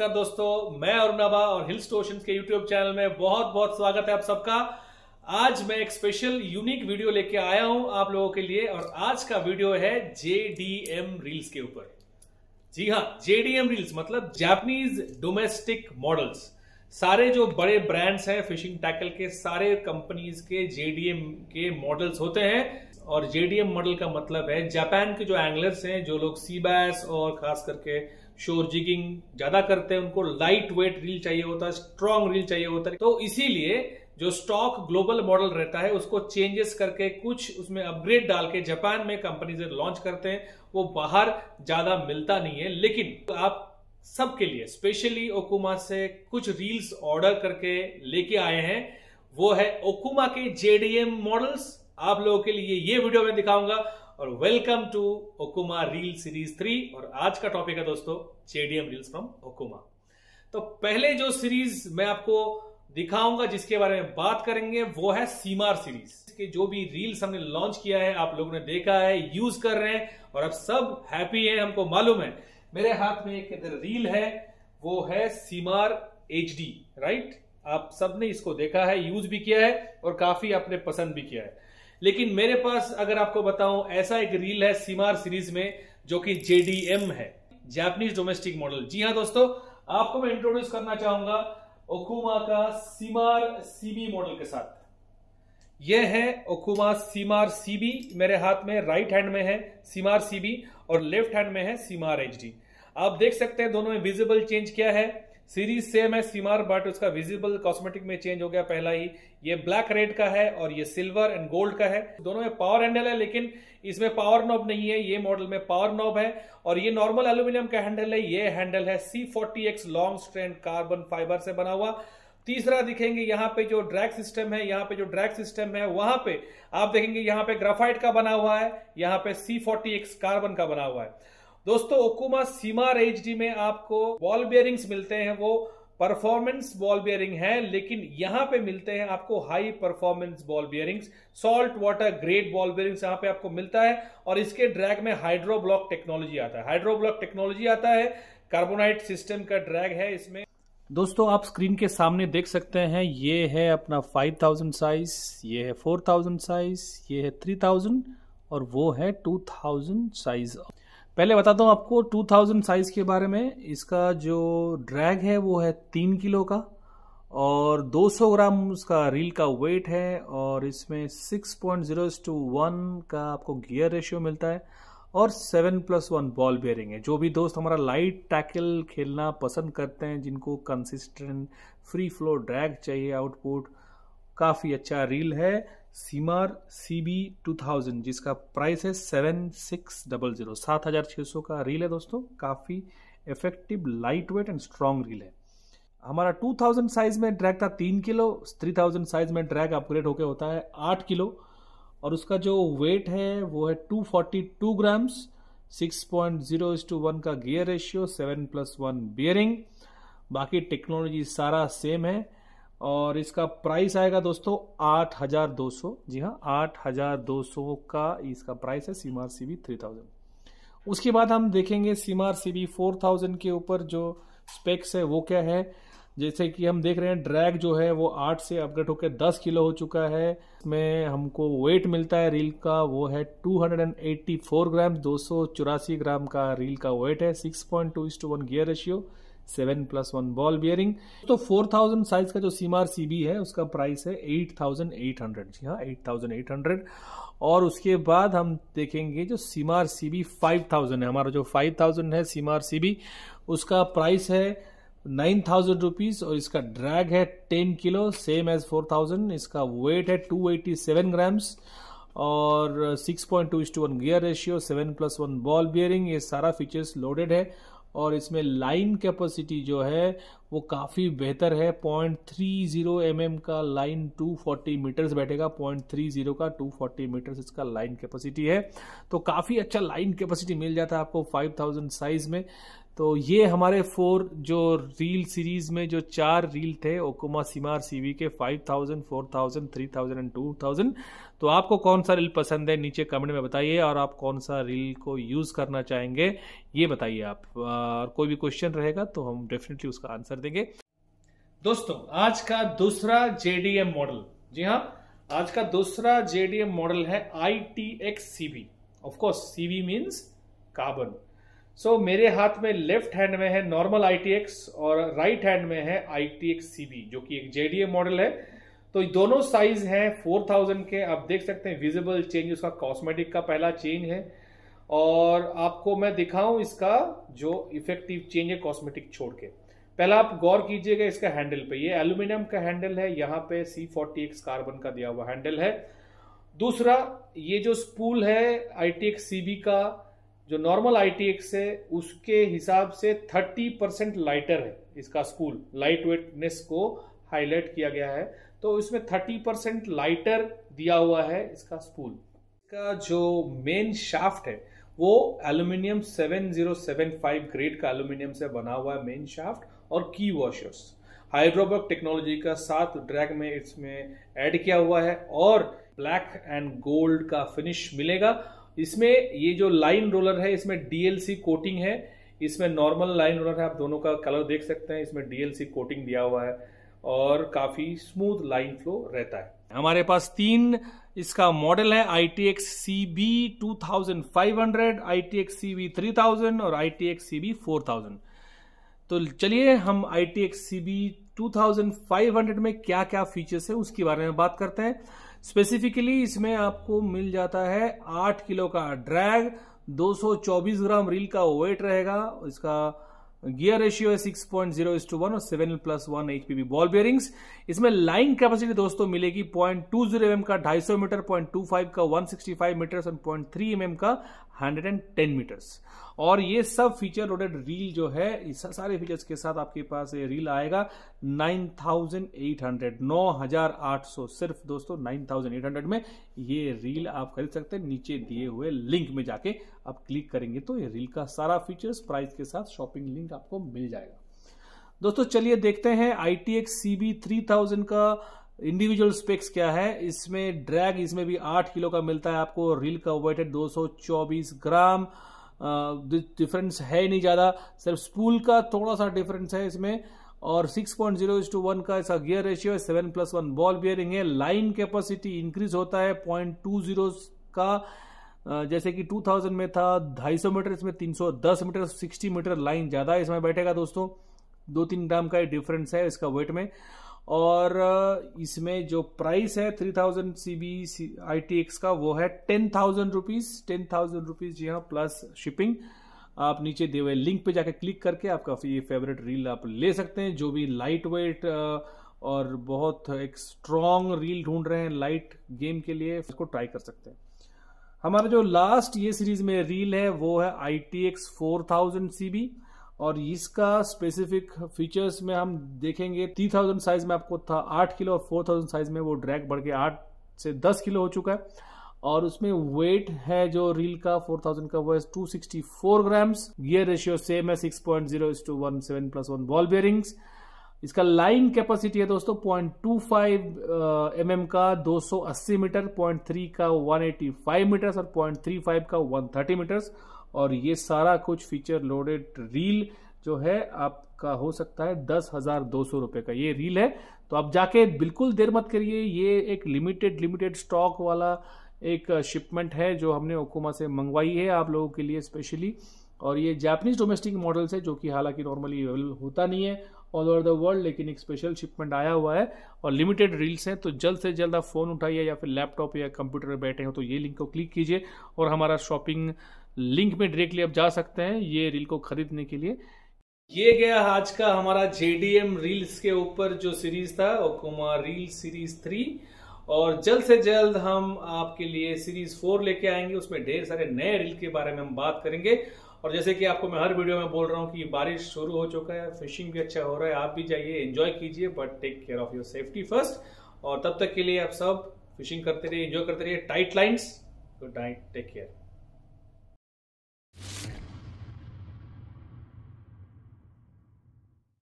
नमस्कार दोस्तों मैं अरुण आबा और हिल स्टोशन के यूट्यूब चैनल में बहुत बहुत स्वागत है आप सबका आज मैं एक स्पेशल यूनिक वीडियो लेके आया हूं आप लोगों के लिए और आज का वीडियो है जेडीएम रील्स के ऊपर जी हाँ जेडीएम रील्स मतलब जापानीज डोमेस्टिक मॉडल्स सारे जो बड़े ब्रांड्स हैं फिशिंग टैकल के सारे कंपनीज के जेडीएम के मॉडल्स होते हैं और जेडीएम मॉडल का मतलब है जापान के जो एंगलर्स हैं जो लोग सी बैस और खास करके शोर जिगिंग ज्यादा करते हैं उनको लाइट वेट रील चाहिए होता है स्ट्रॉन्ग रील चाहिए होता है तो इसीलिए जो स्टॉक ग्लोबल मॉडल रहता है उसको चेंजेस करके कुछ उसमें अपग्रेड डाल के जापान में कंपनीज लॉन्च करते हैं वो बाहर ज्यादा मिलता नहीं है लेकिन आप सबके लिए स्पेशली ओकुमा से कुछ रील्स ऑर्डर करके लेके आए हैं वो है ओकुमा के जेडीएम मॉडल्स आप लोगों के लिए ये वीडियो में दिखाऊंगा और welcome to Okuma reel series three और आज का टॉपिक है दोस्तों जेडीएम रील्स फ्रॉम ओकुमा तो पहले जो सीरीज मैं आपको दिखाऊंगा जिसके बारे में बात करेंगे वो है सीमार सीरीज के जो भी रील्स हमने लॉन्च किया है आप लोगों ने देखा है यूज कर रहे हैं और अब सब हैप्पी है हमको मालूम है मेरे हाथ में एक इधर रील है वो है सीमार एच राइट आप सबने इसको देखा है यूज भी किया है और काफी आपने पसंद भी किया है लेकिन मेरे पास अगर आपको बताऊं ऐसा एक रील है सीमार सीरीज में जो कि जेडीएम है जापानीज डोमेस्टिक मॉडल जी हाँ दोस्तों आपको मैं इंट्रोड्यूस करना चाहूंगा ओकुमा का सीमार सीबी मॉडल के साथ यह है ओकुमा सीमार सीबी मेरे हाथ में राइट हैंड में है सीमार सीबी और लेफ्ट हैंड में है सीमार एच आप देख सकते हैं दोनों में विजिबल चेंज क्या है सीरीज सेम है सीमार बट उसका विजिबल कॉस्मेटिक में चेंज हो गया पहला ही ये ब्लैक रेड का है और ये सिल्वर एंड गोल्ड का है दोनों में पावर हैंडल है लेकिन इसमें पावर नॉब नहीं है ये मॉडल में पावर नॉब है और ये नॉर्मल एल्यूमिनियम का हैंडल है ये हैंडल है C forty X long strand carbon fibre से बना हुआ तीसरा दिखेंगे यहाँ पे जो ड्रैग सिस्टम है यहाँ पे जो ड्रैग सिस्टम है वहां पे आप देखेंगे यहाँ पे ग्राफाइट का बना हुआ है यहाँ पे सी फोर्टी एक्स कार्बन का बना हुआ है दोस्तों ओकुमा सीमा रेंज डी में आपको बॉल बियरिंग्स मिलते हैं वो परफॉर्मेंस बॉल बियरिंग है लेकिन यहां पे मिलते हैं आपको high performance ball bearings salt water great ball bearings यहां पे आपको मिलता है और इसके ड्रैग में हाइड्रोब्लॉक टेक्नोलॉजी आता है हाइड्रोब्लॉक टेक्नोलॉजी आता है कार्बोनाइट सिस्टम का ड्रैग है इसमें दोस्तों आप स्क्रीन के सामने देख सकते हैं ये है अपना 5000 साइज ये है 4000 साइज ये है 3000 और वो है 2000 साइज पहले बताता हूँ आपको 2000 साइज़ के बारे में इसका जो ड्रैग है वो है तीन किलो का और 200 ग्राम उसका रील का वेट है और इसमें 6.0 टू वन का आपको गियर रेशियो मिलता है और 7 प्लस वन बॉल बियरिंग है जो भी दोस्त हमारा लाइट टैकल खेलना पसंद करते हैं जिनको कंसिस्टेंट फ्री फ्लो ड्रैग चाहिए आउटपुट काफ़ी अच्छा रील है Ceymar C B two thousand जिसका प्राइस है सेवन सिक्स डबल जीरो सात हज़ार छः सौ का रील है दोस्तों काफ़ी effective light weight and strong reel है हमारा टू थाउजेंड साइज में ड्रैग था तीन किलो थ्री थाउजेंड साइज में ड्रैग अपग्रेड होकर होता है आठ किलो और उसका जो वेट है वो है two forty two grams six point zero two one का gear ratio seven plus one bearing बाकी टेक्नोलॉजी सारा सेम है और इसका प्राइस आएगा दोस्तों आठ हजार दो सौ जी हाँ आठ हजार दो सौ का इसका प्राइस है Ceymar C B three thousand उसके बाद हम देखेंगे सीमार सी बी फोर थाउजेंड के ऊपर जो स्पेक्स है वो क्या है जैसे कि हम देख रहे हैं ड्रैग जो है वो आठ से अपग्रेड होकर दस किलो हो चुका है इसमें हमको वेट मिलता है रील का वो है two hundred and eighty four gram दो सौ चौरासी ग्राम का रील का वेट है six point two is two one gear ratio seven plus one ball bearing तो फोर थाउजेंड साइज का जो सीमार सीबी है उसका प्राइस है एट थाउजेंड एट हंड्रेड जी हाँ एट थाउजेंड एट हंड्रेड और उसके बाद हम देखेंगे जो सीमार सीबी फाइव थाउजेंड है हमारा जो फाइव थाउजेंड है सीमार सीबी उसका प्राइस है नाइन थाउजेंड रुपीज और इसका ड्रैग है ten kilo same as four thousand इसका वेट है टू एटी सेवन ग्राम्स और six point two is two one gear ratio seven plus one ball bearing ये सारा फीचर्स लोडेड है और इसमें लाइन कैपेसिटी जो है वो काफ़ी बेहतर है point three zero M M का लाइन टू फोर्टी मीटर्स बैठेगा पॉइंट थ्री ज़ीरो का टू फोर्टी मीटर्स इसका लाइन कैपेसिटी है तो काफ़ी अच्छा लाइन कैपेसिटी मिल जाता है आपको फाइव थाउजेंड साइज़ में तो ये हमारे फोर जो रील सीरीज में जो चार रील थे ओकुमा सीमार सीवी के five thousand four thousand three thousand and two thousand तो आपको कौन सा रील पसंद है नीचे कमेंट में बताइए और आप कौन सा रील को यूज़ करना चाहेंगे ये बताइए आप और कोई भी क्वेश्चन रहेगा तो हम डेफिनेटली उसका आंसर देंगे दोस्तों आज का दूसरा जेडीएम मॉडल जी हाँ आज का दूसरा जेडीएम मॉडल है I T X C of course C means carbon so so, मेरे हाथ में लेफ्ट हैंड में है नॉर्मल आई और राइट हैंड में है आई टी जो कि एक जेडीए मॉडल है तो दोनों साइज हैं 4000 के आप देख सकते हैं विजिबल चेंज उसका कॉस्मेटिक का पहला चेंज है और आपको मैं दिखाऊं इसका जो इफेक्टिव चेंज है कॉस्मेटिक छोड़ के पहला आप गौर कीजिएगा इसका हैंडल पे ये एल्यूमिनियम का हैंडल है यहाँ पे सी फोर्टी एक्स कार्बन का दिया हुआ हैंडल है दूसरा ये जो स्पूल है I T X C B का जो नॉर्मल आई है उसके हिसाब से 30 परसेंट लाइटर है इसका स्कूल लाइट वेटनेस को हाईलाइट किया गया है तो इसमें 30 परसेंट लाइटर दिया हुआ है इसका स्कूल का जो मेन शाफ्ट है वो एल्यूमिनियम 7075 ग्रेड का एल्यूमिनियम से बना हुआ है मेन शाफ्ट और की वॉशर्स हाइड्रोबर्ग टेक्नोलॉजी का साथ ड्रैग में इसमें ऐड किया हुआ है और ब्लैक एंड गोल्ड का फिनिश मिलेगा इसमें ये जो लाइन रोलर है इसमें डीएलसी कोटिंग है इसमें नॉर्मल लाइन रोलर है आप दोनों का कलर देख सकते हैं इसमें डीएलसी कोटिंग दिया हुआ है और काफ़ी स्मूथ लाइन फ्लो रहता है हमारे पास तीन इसका मॉडल है I T X C B two thousand five hundred I T X C B three thousand और I T X C B four thousand तो चलिए हम I T X C B two thousand five hundred में क्या क्या features है उसके बारे में बात करते हैं स्पेसिफिकली इसमें आपको मिल जाता है आठ किलो का ड्रैग 224 ग्राम रील का वेट रहेगा इसका गियर रेशियो है 6.0 पॉइंट जीरो वन और seven plus one H P ball bearings इसमें लाइन कैपेसिटी दोस्तों मिलेगी पॉइंट टू जीरो एम का ढाई सौ मीटर पॉइंट टू फाइव का one sixty five metres and three M M का हंड्रेड एंड टेन मीटर्स और ये सब फीचर लोडेड रील जो है इस सारे फीचर्स के साथ आपके पास ये रील आएगा 9800 9800 सिर्फ दोस्तों 9800 में ये रील आप खरीद सकते हैं नीचे दिए हुए लिंक में जाके आप क्लिक करेंगे तो ये रील का सारा फीचर्स प्राइस के साथ शॉपिंग लिंक आपको मिल जाएगा दोस्तों चलिए देखते हैं I T X three thousand का इंडिविजुअल स्पेक्स क्या है इसमें ड्रैग इसमें भी आठ किलो का मिलता है आपको रील का वेटेड दो ग्राम डिफरेंस है नहीं ज़्यादा सिर्फ स्पूल का थोड़ा सा डिफरेंस है इसमें और 6.0 point zero is two one का ऐसा गियर रेशियो है seven plus one ball bearing है लाइन कैपेसिटी इंक्रीज होता है पॉइंट टू जीरो का जैसे कि 2000 में था ढाई सौ मीटर इसमें 310 मीटर 60 मीटर लाइन ज़्यादा इसमें बैठेगा दोस्तों दो तीन ग्राम का डिफरेंस है इसका वेट में और इसमें जो प्राइस है three thousand C B I T X का वो है ten thousand rupees ten thousand rupees जी हाँ प्लस शिपिंग आप नीचे दिए हुए लिंक पे जाके क्लिक करके आपका ये फेवरेट रील आप ले सकते हैं जो भी लाइट वेट और बहुत एक स्ट्रॉन्ग रील ढूंढ रहे हैं लाइट गेम के लिए उसको ट्राई कर सकते हैं हमारा जो लास्ट ये सीरीज में रील है वो है I T X four thousand C B और इसका स्पेसिफिक फीचर्स में हम देखेंगे थ्री थाउजेंड साइज में आपको था आठ किलो और फोर थाउजेंड साइज में वो ड्रैग बढ़ के आठ से दस किलो हो चुका है और उसमें वेट है जो रील का 4000 का वो है 264 ग्राम्स गियर रेशियो सेम है 6.0 point zero two one seven plus one ball bearings इसका लाइन कैपेसिटी है दोस्तों point two five M M का 280 मीटर पॉइंट थ्री का 185 मीटर्स और पॉइंट थ्री फाइव का 130 मीटर्स और ये सारा कुछ फीचर लोडेड रील जो है आपका हो सकता है दस हजार दो सौ रुपये का ये रील है तो आप जाके बिल्कुल देर मत करिए ये एक लिमिटेड लिमिटेड स्टॉक वाला एक शिपमेंट है जो हमने ओकोमा से मंगवाई है आप लोगों के लिए स्पेशली और ये जापानीज डोमेस्टिक मॉडल्स है जो कि हालांकि नॉर्मली अवेलेबल होता नहीं है ऑल ओवर द वर्ल्ड लेकिन एक स्पेशल शिपमेंट आया हुआ है और लिमिटेड रील्स हैं तो जल्द से जल्द आप फ़ोन उठाइए या फिर लैपटॉप या कंप्यूटर पर बैठे हो तो ये लिंक को क्लिक कीजिए और हमारा शॉपिंग लिंक में डायरेक्टली आप जा सकते हैं ये रील को खरीदने के लिए ये गया आज का हमारा जेडीएम रील्स के ऊपर जो सीरीज था ओकुमा रील सीरीज थ्री और जल्द से जल्द हम आपके लिए सीरीज फोर लेके आएंगे उसमें ढेर सारे नए रील के बारे में हम बात करेंगे और जैसे कि आपको मैं हर वीडियो में बोल रहा हूँ कि बारिश शुरू हो चुका है फिशिंग भी अच्छा हो रहा है आप भी जाइए एंजॉय कीजिए but take care of your safety first और तब तक के लिए आप सब फिशिंग करते रहिए एंजॉय करते रहिए tight lines good night take care